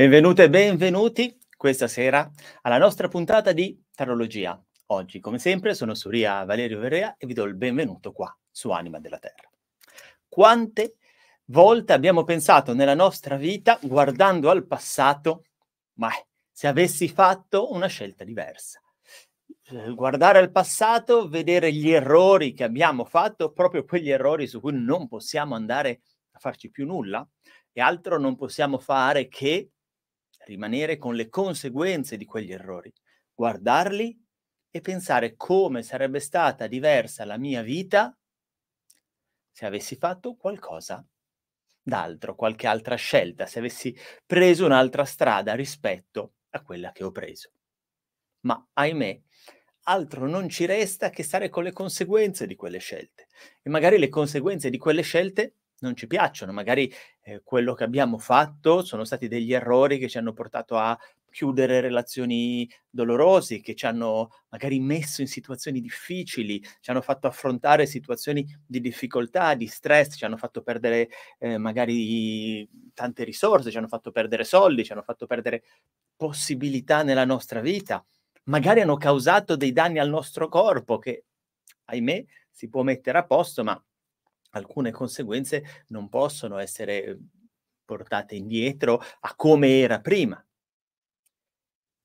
Benvenute e benvenuti questa sera alla nostra puntata di Tarologia. Oggi, come sempre, sono Suria Valerio Verrea e vi do il benvenuto qua su Anima della Terra. Quante volte abbiamo pensato nella nostra vita, guardando al passato, ma eh, se avessi fatto una scelta diversa? Eh, guardare al passato, vedere gli errori che abbiamo fatto, proprio quegli errori su cui non possiamo andare a farci più nulla e altro non possiamo fare che rimanere con le conseguenze di quegli errori, guardarli e pensare come sarebbe stata diversa la mia vita se avessi fatto qualcosa d'altro, qualche altra scelta, se avessi preso un'altra strada rispetto a quella che ho preso. Ma ahimè, altro non ci resta che stare con le conseguenze di quelle scelte. E magari le conseguenze di quelle scelte non ci piacciono, magari eh, quello che abbiamo fatto sono stati degli errori che ci hanno portato a chiudere relazioni dolorose, che ci hanno magari messo in situazioni difficili, ci hanno fatto affrontare situazioni di difficoltà, di stress, ci hanno fatto perdere eh, magari tante risorse, ci hanno fatto perdere soldi, ci hanno fatto perdere possibilità nella nostra vita, magari hanno causato dei danni al nostro corpo che, ahimè, si può mettere a posto, ma alcune conseguenze non possono essere ehm, portate indietro a come era prima.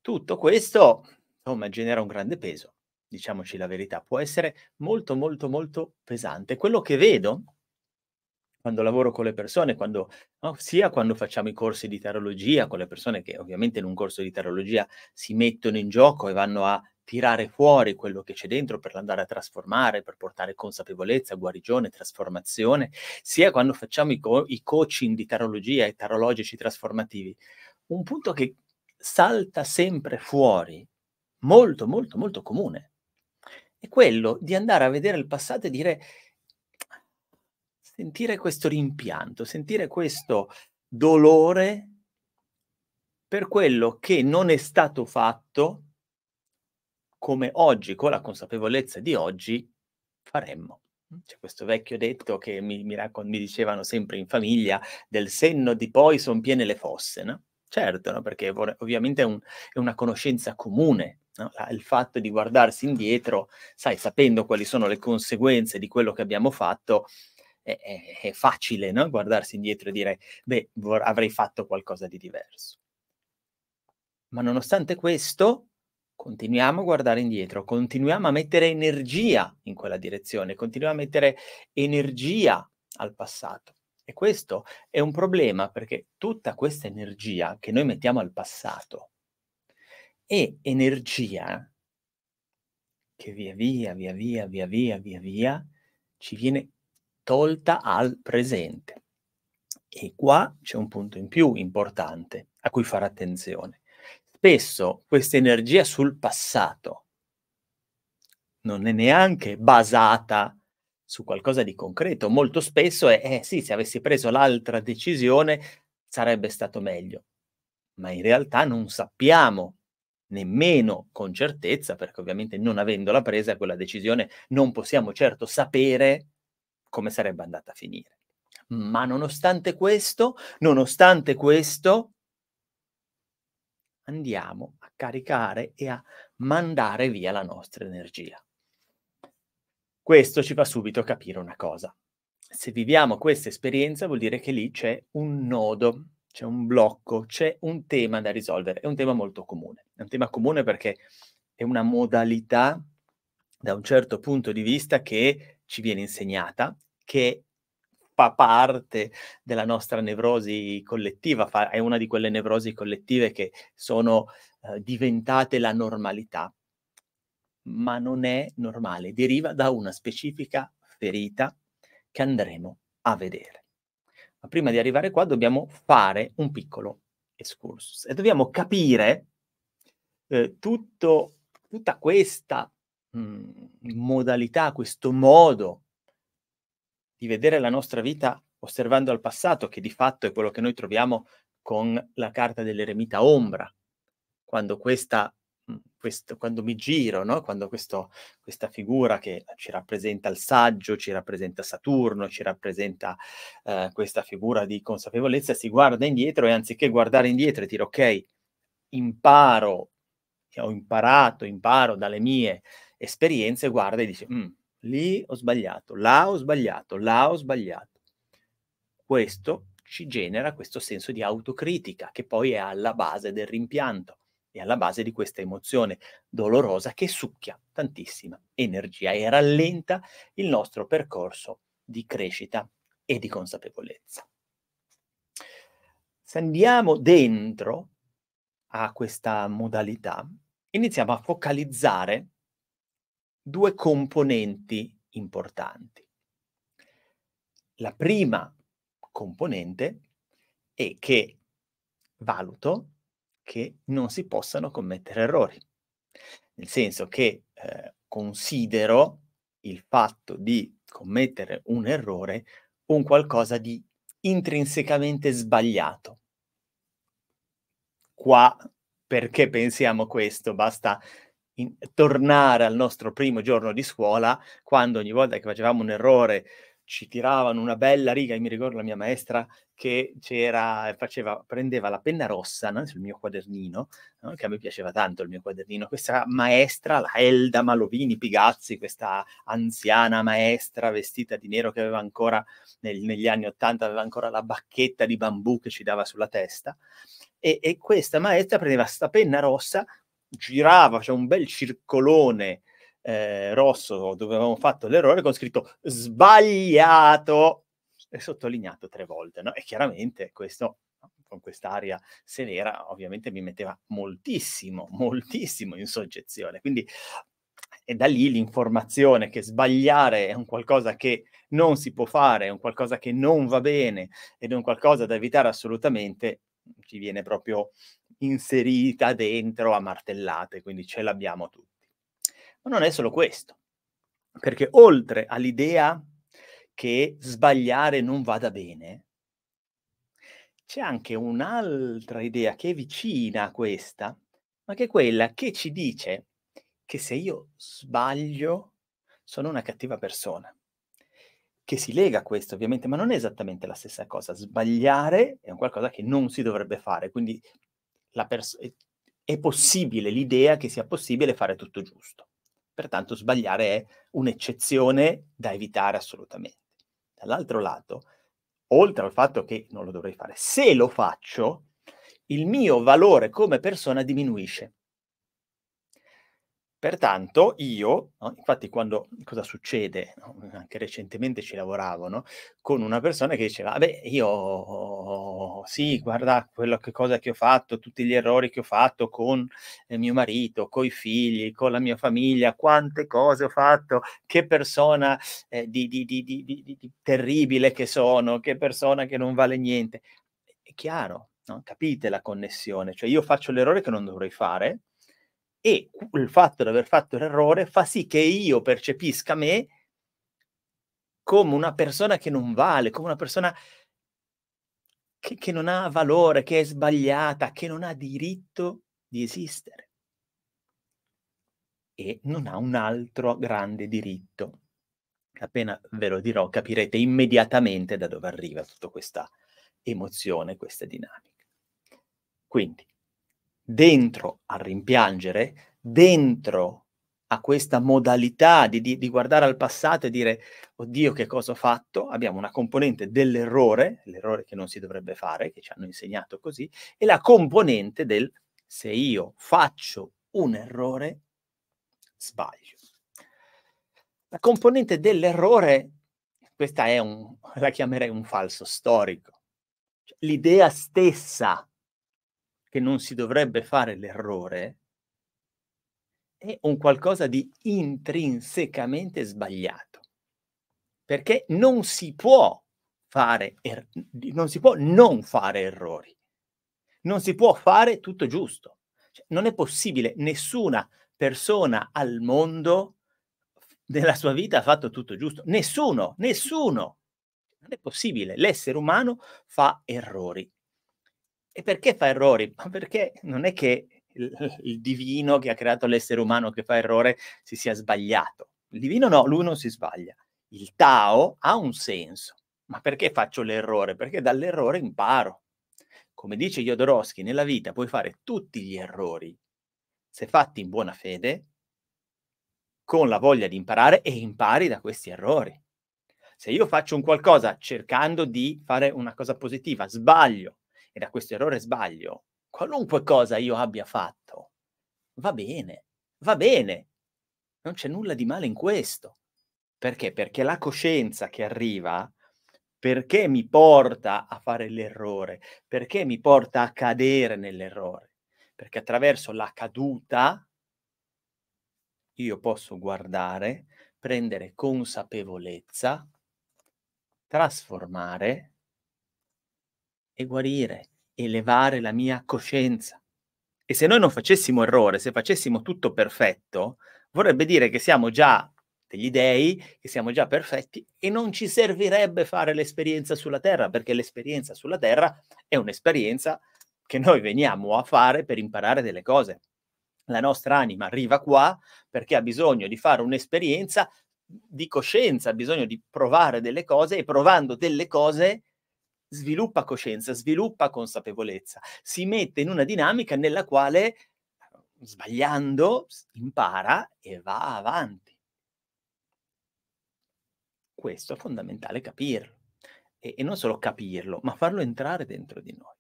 Tutto questo, insomma, genera un grande peso, diciamoci la verità, può essere molto, molto, molto pesante. Quello che vedo quando lavoro con le persone, quando, no, sia quando facciamo i corsi di tarologia, con le persone che ovviamente in un corso di tarologia si mettono in gioco e vanno a tirare fuori quello che c'è dentro per andare a trasformare, per portare consapevolezza, guarigione, trasformazione, sia quando facciamo i, co- i coaching di tarologia e tarologici trasformativi. Un punto che salta sempre fuori, molto, molto, molto comune, è quello di andare a vedere il passato e dire, sentire questo rimpianto, sentire questo dolore per quello che non è stato fatto come oggi, con la consapevolezza di oggi, faremmo. C'è questo vecchio detto che mi, mi, raccon- mi dicevano sempre in famiglia, del senno di poi sono piene le fosse, no? Certo, no? perché vor- ovviamente è, un, è, una conoscenza comune, no? la, il fatto di guardarsi indietro, sai, sapendo quali sono le conseguenze di quello che abbiamo fatto, è, è, è facile no? guardarsi indietro e dire, beh, vor- avrei fatto qualcosa di diverso. Ma nonostante questo, continuiamo a guardare indietro, continuiamo a mettere energia in quella direzione, continuiamo a mettere energia al passato. E questo è un problema perché tutta questa energia che noi mettiamo al passato è energia che via via, via via, via via, via via, ci viene tolta al presente. E qua c'è un punto in più importante a cui fare attenzione spesso questa energia sul passato non è neanche basata su qualcosa di concreto. Molto spesso è, eh sì, se avessi preso l'altra decisione sarebbe stato meglio, ma in realtà non sappiamo nemmeno con certezza, perché ovviamente non avendola presa quella decisione non possiamo certo sapere come sarebbe andata a finire. Ma nonostante questo, nonostante questo, andiamo a caricare e a mandare via la nostra energia. Questo ci fa subito capire una cosa. Se viviamo questa esperienza vuol dire che lì c'è un nodo, c'è un blocco, c'è un tema da risolvere. È un tema molto comune. È un tema comune perché è una modalità da un certo punto di vista che ci viene insegnata, che fa parte della nostra nevrosi collettiva, fa, è una di quelle nevrosi collettive che sono eh, diventate la normalità, ma non è normale, deriva da una specifica ferita che andremo a vedere. Ma prima di arrivare qua dobbiamo fare un piccolo excursus e dobbiamo capire eh, tutto, tutta questa mh, mm, modalità, questo modo di vedere la nostra vita osservando al passato, che di fatto è quello che noi troviamo con la carta dell'eremita ombra, quando, questa, questo, quando mi giro, no? quando questo, questa figura che ci rappresenta il saggio, ci rappresenta Saturno, ci rappresenta eh, questa figura di consapevolezza, si guarda indietro e anziché guardare indietro e dire ok, imparo, ho imparato, imparo dalle mie esperienze, guarda e dice... Mm, lì ho sbagliato, là ho sbagliato, là ho sbagliato. Questo ci genera questo senso di autocritica che poi è alla base del rimpianto e alla base di questa emozione dolorosa che succhia tantissima energia e rallenta il nostro percorso di crescita e di consapevolezza. Se andiamo dentro a questa modalità, iniziamo a focalizzare due componenti importanti. La prima componente è che valuto che non si possano commettere errori, nel senso che eh, considero il fatto di commettere un errore un qualcosa di intrinsecamente sbagliato. Qua perché pensiamo questo? Basta in, tornare al nostro primo giorno di scuola, quando ogni volta che facevamo un errore ci tiravano una bella riga, io mi ricordo la mia maestra che c'era, faceva, prendeva la penna rossa no? sul mio quadernino, no? che a me piaceva tanto il mio quadernino, questa maestra, la Elda Malovini Pigazzi, questa anziana maestra vestita di nero che aveva ancora, nel, negli anni Ottanta, aveva ancora la bacchetta di bambù che ci dava sulla testa, e, e questa maestra prendeva sta penna rossa, girava, c'è cioè un bel circolone eh, rosso dove avevamo fatto l'errore con scritto sbagliato e sottolineato tre volte, no? E chiaramente questo con quest'aria severa ovviamente mi metteva moltissimo, moltissimo in soggezione. Quindi è da lì l'informazione che sbagliare è un qualcosa che non si può fare, è un qualcosa che non va bene ed è un qualcosa da evitare assolutamente, ci viene proprio inserita dentro a martellate, quindi ce l'abbiamo tutti. Ma non è solo questo, perché oltre all'idea che sbagliare non vada bene, c'è anche un'altra idea che è vicina a questa, ma che è quella che ci dice che se io sbaglio sono una cattiva persona. Che si lega a questo ovviamente, ma non è esattamente la stessa cosa. Sbagliare è un qualcosa che non si dovrebbe fare, quindi pers- è possibile l'idea che sia possibile fare tutto giusto. Pertanto sbagliare è un'eccezione da evitare assolutamente. Dall'altro lato, oltre al fatto che non lo dovrei fare, se lo faccio, il mio valore come persona diminuisce. Pertanto io, no, infatti quando, cosa succede? No? Anche recentemente ci lavoravo no? con una persona che diceva, vabbè ah io sì, guarda quello che cosa che ho fatto, tutti gli errori che ho fatto con eh, mio marito, coi figli, con la mia famiglia, quante cose ho fatto, che persona eh, di, di, di, terribile che sono, che persona che non vale niente. È chiaro, capite la connessione, cioè io faccio l'errore che non dovrei fare e il fatto di aver fatto l'errore fa sì che io percepisca me come una persona che non vale, come una persona che, che, non ha valore, che è sbagliata, che non ha diritto di esistere e non ha un altro grande diritto. Appena ve lo dirò capirete immediatamente da dove arriva tutta questa emozione, questa dinamica. Quindi dentro al rimpiangere, dentro a questa modalità di, di, di, guardare al passato e dire oddio che cosa ho fatto, abbiamo una componente dell'errore, l'errore che non si dovrebbe fare, che ci hanno insegnato così, e la componente del se io faccio un errore, sbaglio. La componente dell'errore, questa è un, la chiamerei un falso storico, cioè, l'idea stessa che non si dovrebbe fare l'errore è un qualcosa di intrinsecamente sbagliato, perché non si può fare, er- non si può non fare errori, non si può fare tutto giusto. Cioè, non è possibile, nessuna persona al mondo nella sua vita ha fatto tutto giusto, nessuno, nessuno. Non è possibile, l'essere umano fa errori e perché fa errori? Ma perché non è che il, il divino che ha creato l'essere umano che fa errore si sia sbagliato. Il divino no, lui non si sbaglia. Il Tao ha un senso. Ma perché faccio l'errore? Perché dall'errore imparo. Come dice Jodorowsky, nella vita puoi fare tutti gli errori, se fatti in buona fede, con la voglia di imparare e impari da questi errori. Se io faccio un qualcosa cercando di fare una cosa positiva, sbaglio, e da questo errore sbaglio, qualunque cosa io abbia fatto, va bene, va bene. Non c'è nulla di male in questo. Perché? Perché la coscienza che arriva, perché mi porta a fare l'errore? Perché mi porta a cadere nell'errore? Perché attraverso la caduta io posso guardare, prendere consapevolezza, trasformare e guarire, elevare la mia coscienza. E se noi non facessimo errore, se facessimo tutto perfetto, vorrebbe dire che siamo già degli dei, che siamo già perfetti e non ci servirebbe fare l'esperienza sulla terra, perché l'esperienza sulla terra è un'esperienza che noi veniamo a fare per imparare delle cose. La nostra anima arriva qua perché ha bisogno di fare un'esperienza di coscienza, ha bisogno di provare delle cose e provando delle cose sviluppa coscienza, sviluppa consapevolezza, si mette in una dinamica nella quale sbagliando impara e va avanti. Questo è fondamentale capirlo e, e non solo capirlo, ma farlo entrare dentro di noi.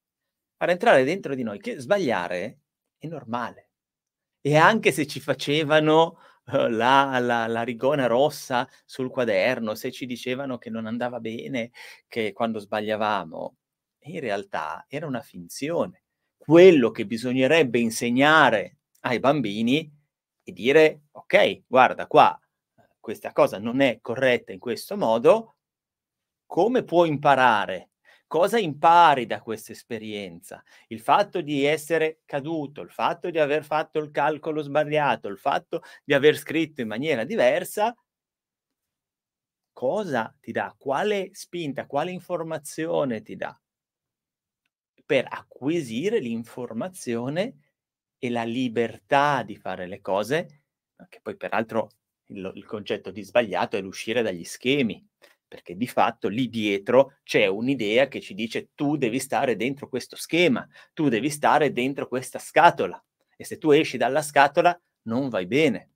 Far entrare dentro di noi che sbagliare è normale. E anche se ci facevano eh, la, la, la, rigona rossa sul quaderno, se ci dicevano che non andava bene, che quando sbagliavamo, in realtà era una finzione. Quello che bisognerebbe insegnare ai bambini è dire, ok, guarda qua, questa cosa non è corretta in questo modo, come può imparare cosa impari da questa esperienza? Il fatto di essere caduto, il fatto di aver fatto il calcolo sbagliato, il fatto di aver scritto in maniera diversa, cosa ti dà? Quale spinta, quale informazione ti dà? Per acquisire l'informazione e la libertà di fare le cose, che poi peraltro il, il concetto di sbagliato è l'uscire dagli schemi, perché di fatto lì dietro c'è un'idea che ci dice tu devi stare dentro questo schema, tu devi stare dentro questa scatola e se tu esci dalla scatola non vai bene.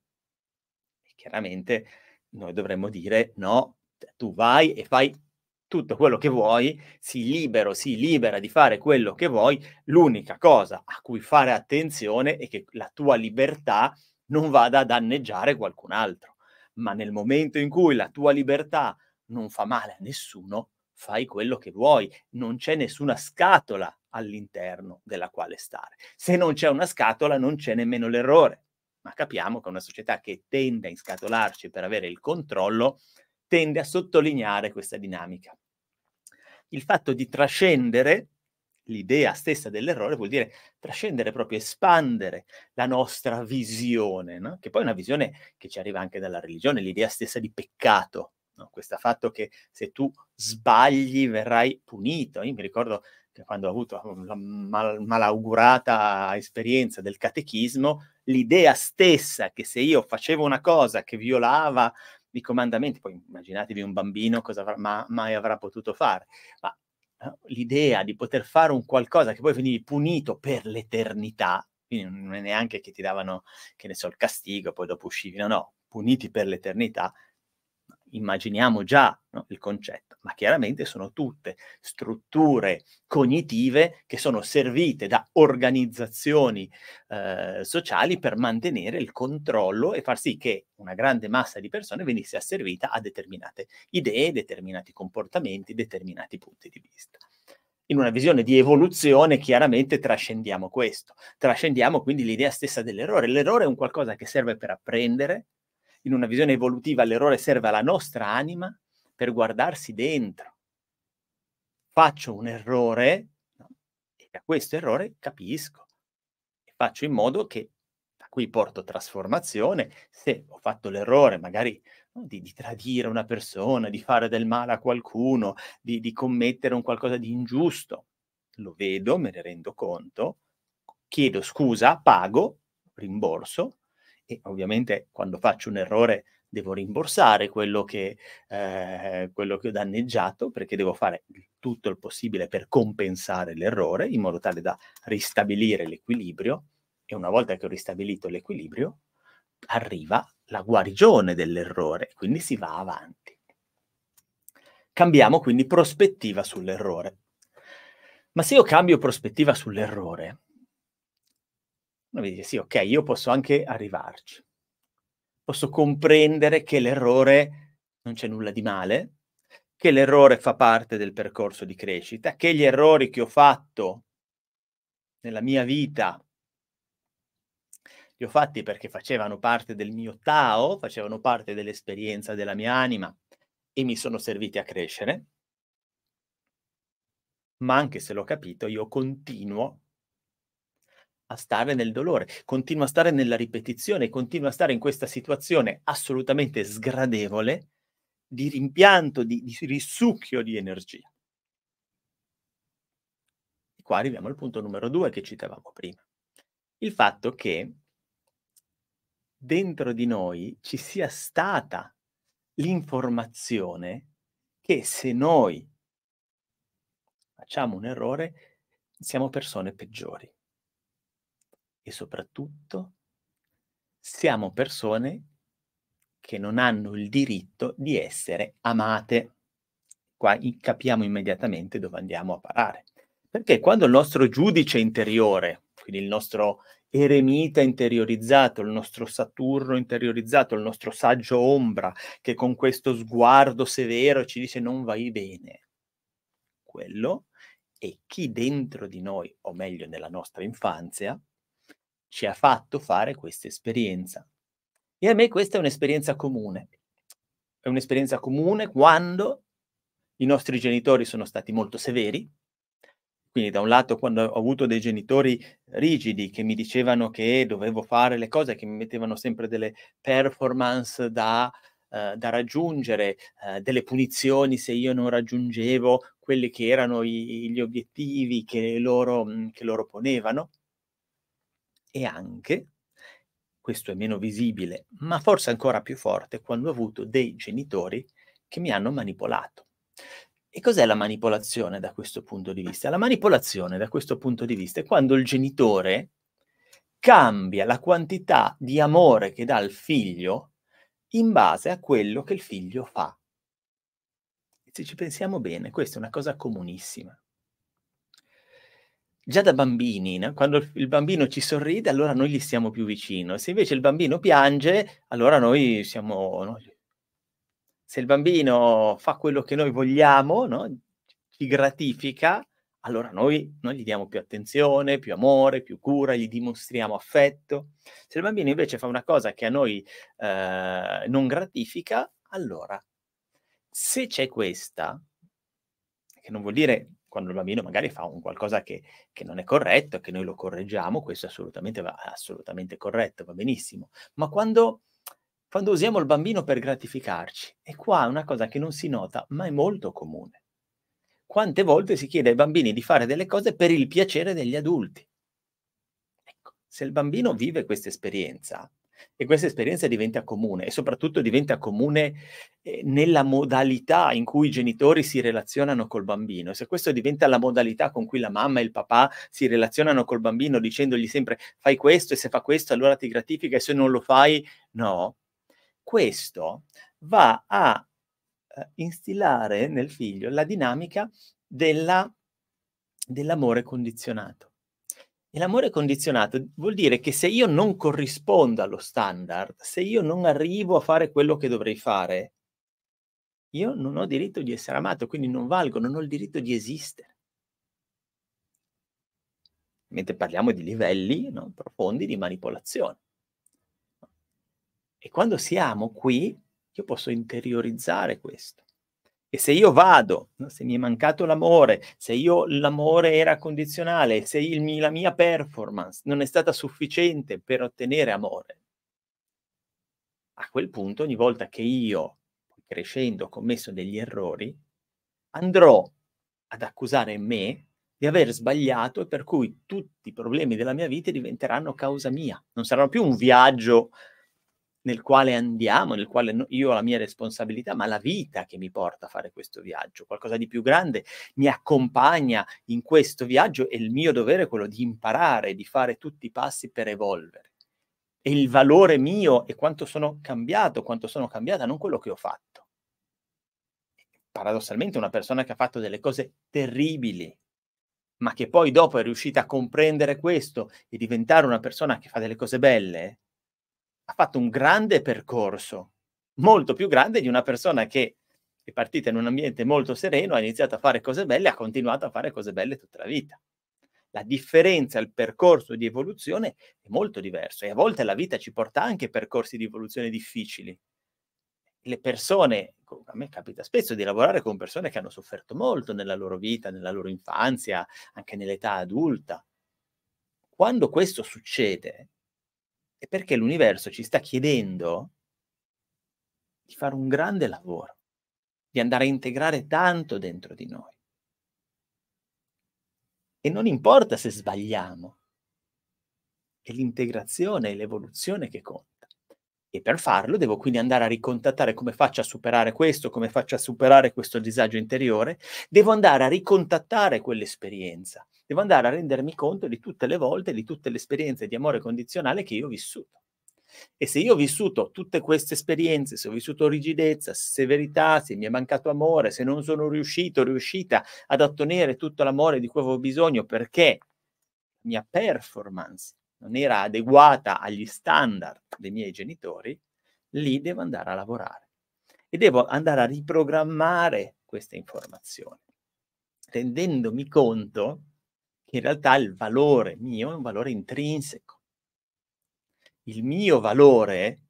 E chiaramente noi dovremmo dire no, cioè, tu vai e fai tutto quello che vuoi, si libero, si libera di fare quello che vuoi, l'unica cosa a cui fare attenzione è che la tua libertà non vada a danneggiare qualcun altro. Ma nel momento in cui la tua libertà non fa male a nessuno, fai quello che vuoi, non c'è nessuna scatola all'interno della quale stare. Se non c'è una scatola non c'è nemmeno l'errore, ma capiamo che una società che tende a inscatolarci per avere il controllo tende a sottolineare questa dinamica. Il fatto di trascendere l'idea stessa dell'errore vuol dire trascendere, proprio espandere la nostra visione, no? che poi è una visione che ci arriva anche dalla religione, l'idea stessa di peccato, no? questo fatto che se tu sbagli verrai punito. Io mi ricordo che quando ho avuto um, la mal- malaugurata esperienza del catechismo, l'idea stessa che se io facevo una cosa che violava i comandamenti, poi immaginatevi un bambino cosa avrà, ma, mai avrà potuto fare, ma no? Eh, l'idea di poter fare un qualcosa che poi venivi punito per l'eternità, quindi non è neanche che ti davano, che ne so, il castigo, poi dopo uscivi, no, no, puniti per l'eternità, immaginiamo già no, il concetto, ma chiaramente sono tutte strutture cognitive che sono servite da organizzazioni eh, sociali per mantenere il controllo e far sì che una grande massa di persone venisse asservita a determinate idee, determinati comportamenti, determinati punti di vista in una visione di evoluzione chiaramente trascendiamo questo, trascendiamo quindi l'idea stessa dell'errore. L'errore è un qualcosa che serve per apprendere, in una visione evolutiva l'errore serve alla nostra anima per guardarsi dentro. Faccio un errore no? e da questo errore capisco e faccio in modo che da qui porto trasformazione. Se ho fatto l'errore magari no? di, di, tradire una persona, di fare del male a qualcuno, di, di commettere un qualcosa di ingiusto, lo vedo, me ne rendo conto, chiedo scusa, pago, rimborso e ovviamente quando faccio un errore devo rimborsare quello che, eh, quello che ho danneggiato perché devo fare tutto il possibile per compensare l'errore in modo tale da ristabilire l'equilibrio e una volta che ho ristabilito l'equilibrio arriva la guarigione dell'errore, quindi si va avanti. Cambiamo quindi prospettiva sull'errore. Ma se io cambio prospettiva sull'errore, uno mi dice sì, ok, io posso anche arrivarci, posso comprendere che l'errore non c'è nulla di male, che l'errore fa parte del percorso di crescita, che gli errori che ho fatto nella mia vita li ho fatti perché facevano parte del mio Tao, facevano parte dell'esperienza della mia anima e mi sono serviti a crescere. Ma anche se l'ho capito, io continuo a stare nel dolore, continua a stare nella ripetizione, continua a stare in questa situazione assolutamente sgradevole di rimpianto, di, di risucchio di energia. E qua arriviamo al punto numero due che citavamo prima. Il fatto che dentro di noi ci sia stata l'informazione che se noi facciamo un errore siamo persone peggiori e soprattutto siamo persone che non hanno il diritto di essere amate. Qua capiamo immediatamente dove andiamo a parare. Perché quando il nostro giudice interiore, quindi il nostro eremita interiorizzato, il nostro Saturno interiorizzato, il nostro saggio ombra, che con questo sguardo severo ci dice non vai bene, quello è chi dentro di noi, o meglio nella nostra infanzia, ci ha fatto fare questa esperienza. E a me questa è un'esperienza comune. È un'esperienza comune quando i nostri genitori sono stati molto severi. Quindi da un lato quando ho avuto dei genitori rigidi che mi dicevano che dovevo fare le cose, che mi mettevano sempre delle performance da, eh, da raggiungere, eh, delle punizioni se io non raggiungevo quelli che erano i, gli obiettivi che loro, che loro ponevano, e anche, questo è meno visibile, ma forse ancora più forte, quando ho avuto dei genitori che mi hanno manipolato. E cos'è la manipolazione da questo punto di vista? La manipolazione da questo punto di vista è quando il genitore cambia la quantità di amore che dà al figlio in base a quello che il figlio fa. se ci pensiamo bene, questa è una cosa comunissima già da bambini, no? quando il bambino ci sorride, allora noi gli stiamo più vicino. Se invece il bambino piange, allora noi siamo... No? Se il bambino fa quello che noi vogliamo, no? ci gratifica, allora noi, noi, gli diamo più attenzione, più amore, più cura, gli dimostriamo affetto. Se il bambino invece fa una cosa che a noi eh, non gratifica, allora se c'è questa, che non vuol dire quando il bambino magari fa un qualcosa che, che non è corretto, che noi lo correggiamo, questo è assolutamente, va, assolutamente corretto, va benissimo, ma quando, quando usiamo il bambino per gratificarci, e qua è una cosa che non si nota, ma è molto comune. Quante volte si chiede ai bambini di fare delle cose per il piacere degli adulti? Ecco, se il bambino vive questa esperienza, e questa esperienza diventa comune e soprattutto diventa comune eh, nella modalità in cui i genitori si relazionano col bambino. Se questo diventa la modalità con cui la mamma e il papà si relazionano col bambino dicendogli sempre fai questo e se fa questo allora ti gratifica e se non lo fai no, questo va a eh, instillare nel figlio la dinamica della, dell'amore condizionato. E l'amore condizionato vuol dire che se io non corrispondo allo standard, se io non arrivo a fare quello che dovrei fare, io non ho diritto di essere amato, quindi non valgo, non ho il diritto di esistere. Mentre parliamo di livelli no, profondi di manipolazione. E quando siamo qui, io posso interiorizzare questo. E se io vado, se mi è mancato l'amore, se io l'amore era condizionale, se il, la mia performance non è stata sufficiente per ottenere amore, a quel punto ogni volta che io, crescendo, ho commesso degli errori, andrò ad accusare me di aver sbagliato e per cui tutti i problemi della mia vita diventeranno causa mia. Non saranno più un viaggio nel quale andiamo, nel quale io ho la mia responsabilità, ma la vita che mi porta a fare questo viaggio, qualcosa di più grande mi accompagna in questo viaggio e il mio dovere è quello di imparare, di fare tutti i passi per evolvere. E il valore mio è quanto sono cambiato, quanto sono cambiata, non quello che ho fatto. Paradossalmente una persona che ha fatto delle cose terribili, ma che poi dopo è riuscita a comprendere questo e diventare una persona che fa delle cose belle, ha fatto un grande percorso, molto più grande di una persona che è partita in un ambiente molto sereno, ha iniziato a fare cose belle, e ha continuato a fare cose belle tutta la vita. La differenza, il percorso di evoluzione è molto diverso e a volte la vita ci porta anche percorsi di evoluzione difficili. Le persone, a me capita spesso di lavorare con persone che hanno sofferto molto nella loro vita, nella loro infanzia, anche nell'età adulta. Quando questo succede, è perché l'universo ci sta chiedendo di fare un grande lavoro, di andare a integrare tanto dentro di noi. E non importa se sbagliamo, è l'integrazione e l'evoluzione che conta. E per farlo devo quindi andare a ricontattare come faccio a superare questo, come faccio a superare questo disagio interiore, devo andare a ricontattare quell'esperienza devo andare a rendermi conto di tutte le volte, di tutte le esperienze di amore condizionale che io ho vissuto. E se io ho vissuto tutte queste esperienze, se ho vissuto rigidezza, severità, se mi è mancato amore, se non sono riuscito, riuscita ad ottenere tutto l'amore di cui avevo bisogno perché la mia performance non era adeguata agli standard dei miei genitori, lì devo andare a lavorare e devo andare a riprogrammare queste informazioni, rendendomi conto che in realtà il valore mio è un valore intrinseco. Il mio valore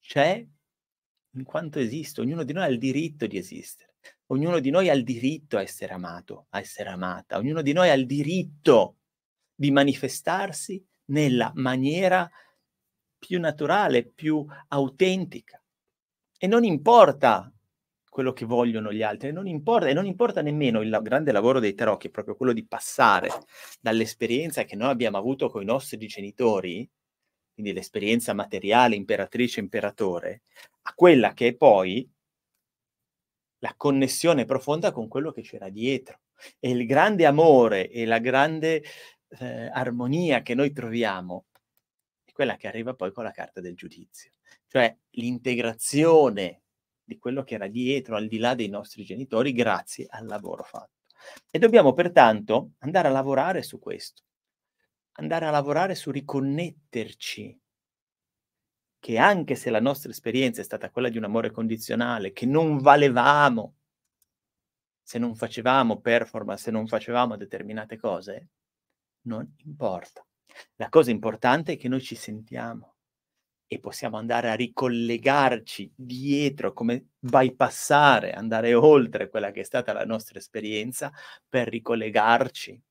c'è in quanto esiste, ognuno di noi ha il diritto di esistere, ognuno di noi ha il diritto a essere amato, a essere amata, ognuno di noi ha il diritto di manifestarsi nella maniera più naturale, più autentica. E non importa quello che vogliono gli altri, non importa, e non importa nemmeno il grande lavoro dei tarocchi, è proprio quello di passare dall'esperienza che noi abbiamo avuto con i nostri genitori, quindi l'esperienza materiale, imperatrice, imperatore, a quella che è poi la connessione profonda con quello che c'era dietro. E il grande amore e la grande eh, armonia che noi troviamo è quella che arriva poi con la carta del giudizio, cioè l'integrazione di quello che era dietro, al di là dei nostri genitori, grazie al lavoro fatto. E dobbiamo pertanto andare a lavorare su questo, andare a lavorare su riconnetterci che anche se la nostra esperienza è stata quella di un amore condizionale, che non valevamo se non facevamo performance, se non facevamo determinate cose, non importa. La cosa importante è che noi ci sentiamo, e possiamo andare a ricollegarci dietro, come bypassare, andare oltre quella che è stata la nostra esperienza per ricollegarci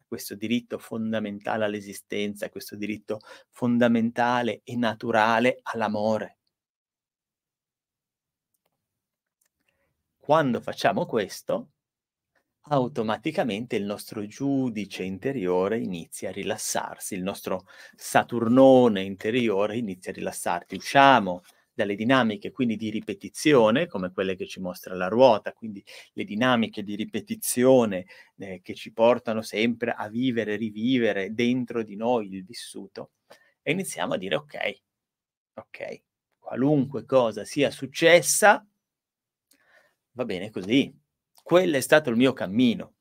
a questo diritto fondamentale all'esistenza, a questo diritto fondamentale e naturale all'amore. Quando facciamo questo, automaticamente il nostro giudice interiore inizia a rilassarsi, il nostro Saturnone interiore inizia a rilassarsi. Usciamo dalle dinamiche quindi di ripetizione, come quelle che ci mostra la ruota, quindi le dinamiche di ripetizione eh, che ci portano sempre a vivere, rivivere dentro di noi il vissuto, e iniziamo a dire ok, ok, qualunque cosa sia successa, va bene così, quello è stato il mio cammino.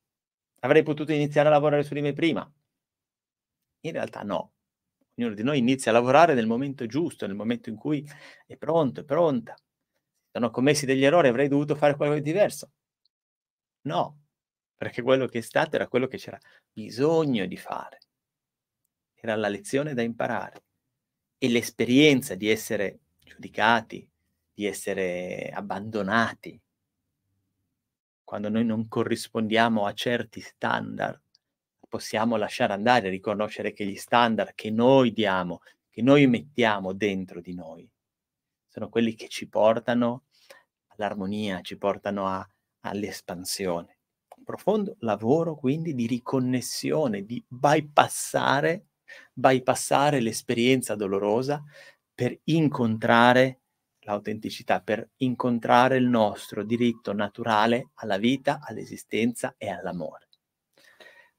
Avrei potuto iniziare a lavorare su di me prima. In realtà no. Ognuno di noi inizia a lavorare nel momento giusto, nel momento in cui è pronto, è pronta. Sono commessi degli errori, avrei dovuto fare qualcosa di diverso. No, perché quello che è stato era quello che c'era bisogno di fare. Era la lezione da imparare. E l'esperienza di essere giudicati, di essere abbandonati, quando noi non corrispondiamo a certi standard, possiamo lasciare andare, riconoscere che gli standard che noi diamo, che noi mettiamo dentro di noi, sono quelli che ci portano all'armonia, ci portano a, all'espansione. Un profondo lavoro quindi di riconnessione, di bypassare, bypassare l'esperienza dolorosa per incontrare l'autenticità per incontrare il nostro diritto naturale alla vita, all'esistenza e all'amore.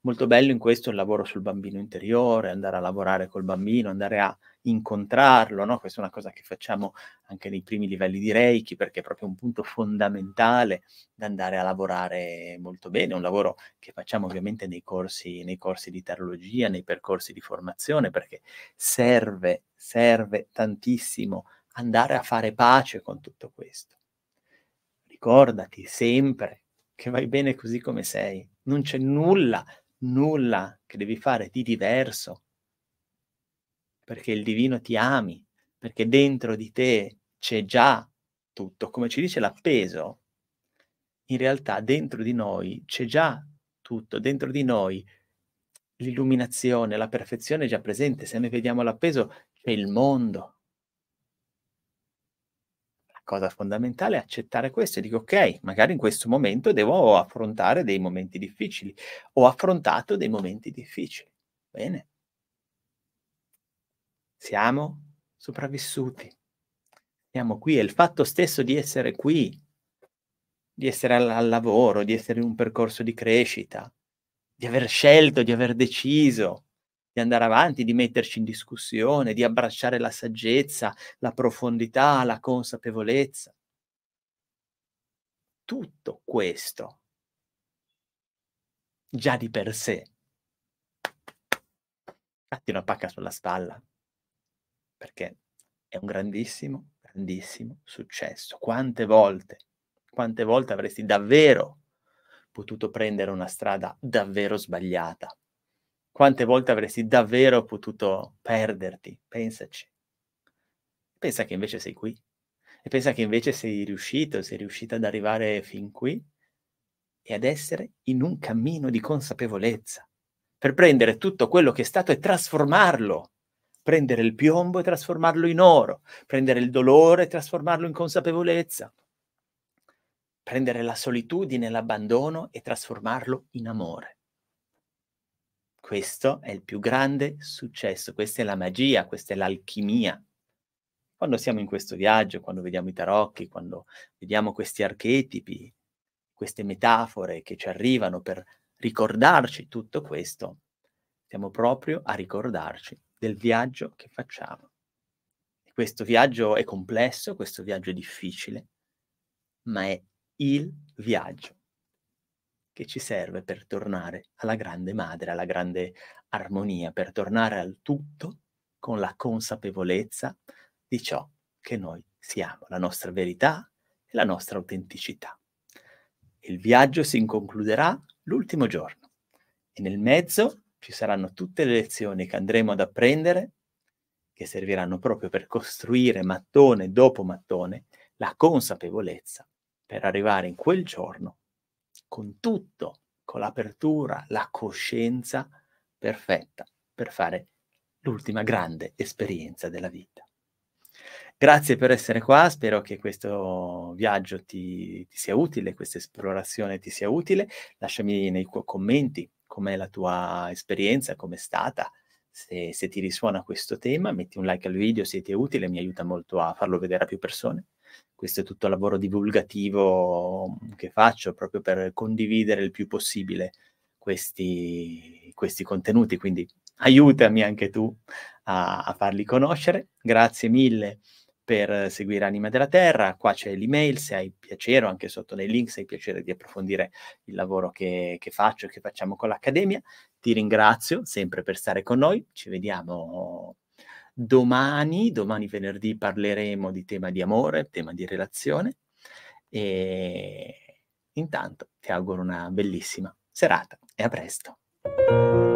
Molto bello in questo il lavoro sul bambino interiore, andare a lavorare col bambino, andare a incontrarlo, no? questa è una cosa che facciamo anche nei primi livelli di Reiki perché è proprio un punto fondamentale da andare a lavorare molto bene, un lavoro che facciamo ovviamente nei corsi, nei corsi di tarologia, nei percorsi di formazione perché serve, serve tantissimo andare a fare pace con tutto questo. Ricordati sempre che vai bene così come sei, non c'è nulla, nulla che devi fare di diverso, perché il divino ti ami, perché dentro di te c'è già tutto, come ci dice l'appeso, in realtà dentro di noi c'è già tutto, dentro di noi l'illuminazione, la perfezione è già presente, se noi vediamo l'appeso c'è il mondo, cosa fondamentale è accettare questo e dico ok, magari in questo momento devo affrontare dei momenti difficili, ho affrontato dei momenti difficili. Bene. Siamo sopravvissuti. Siamo qui e il fatto stesso di essere qui, di essere al, al lavoro, di essere in un percorso di crescita, di aver scelto, di aver deciso, di andare avanti, di metterci in discussione, di abbracciare la saggezza, la profondità, la consapevolezza. Tutto questo già di per sé. Fatti una pacca sulla spalla, perché è un grandissimo, grandissimo successo. Quante volte, quante volte avresti davvero potuto prendere una strada davvero sbagliata quante volte avresti davvero potuto perderti? Pensaci. Pensa che invece sei qui e pensa che invece sei riuscito, sei riuscita ad arrivare fin qui e ad essere in un cammino di consapevolezza per prendere tutto quello che è stato e trasformarlo, prendere il piombo e trasformarlo in oro, prendere il dolore e trasformarlo in consapevolezza, prendere la solitudine, l'abbandono e trasformarlo in amore. Questo è il più grande successo, questa è la magia, questa è l'alchimia. Quando siamo in questo viaggio, quando vediamo i tarocchi, quando vediamo questi archetipi, queste metafore che ci arrivano per ricordarci tutto questo, stiamo proprio a ricordarci del viaggio che facciamo. Questo viaggio è complesso, questo viaggio è difficile, ma è il viaggio che ci serve per tornare alla grande madre, alla grande armonia, per tornare al tutto con la consapevolezza di ciò che noi siamo, la nostra verità e la nostra autenticità. Il viaggio si concluderà l'ultimo giorno e nel mezzo ci saranno tutte le lezioni che andremo ad apprendere che serviranno proprio per costruire mattone dopo mattone la consapevolezza per arrivare in quel giorno con tutto, con l'apertura, la coscienza perfetta per fare l'ultima grande esperienza della vita. Grazie per essere qua, spero che questo viaggio ti, ti sia utile, questa esplorazione ti sia utile. Lasciami nei tuoi commenti com'è la tua esperienza, com'è stata, se, se ti risuona questo tema, metti un like al video se ti è utile, mi aiuta molto a farlo vedere a più persone questo è tutto il lavoro divulgativo mm, che faccio proprio per condividere il più possibile questi, questi contenuti, quindi aiutami anche tu a, a, farli conoscere. Grazie mille per seguire Anima della Terra, qua c'è l'email se hai piacere, o anche sotto nei link se hai piacere di approfondire il lavoro che, che faccio e che facciamo con l'Accademia. Ti ringrazio sempre per stare con noi, ci vediamo Domani, domani venerdì, parleremo di tema di amore, tema di relazione e intanto ti auguro una bellissima serata e a presto.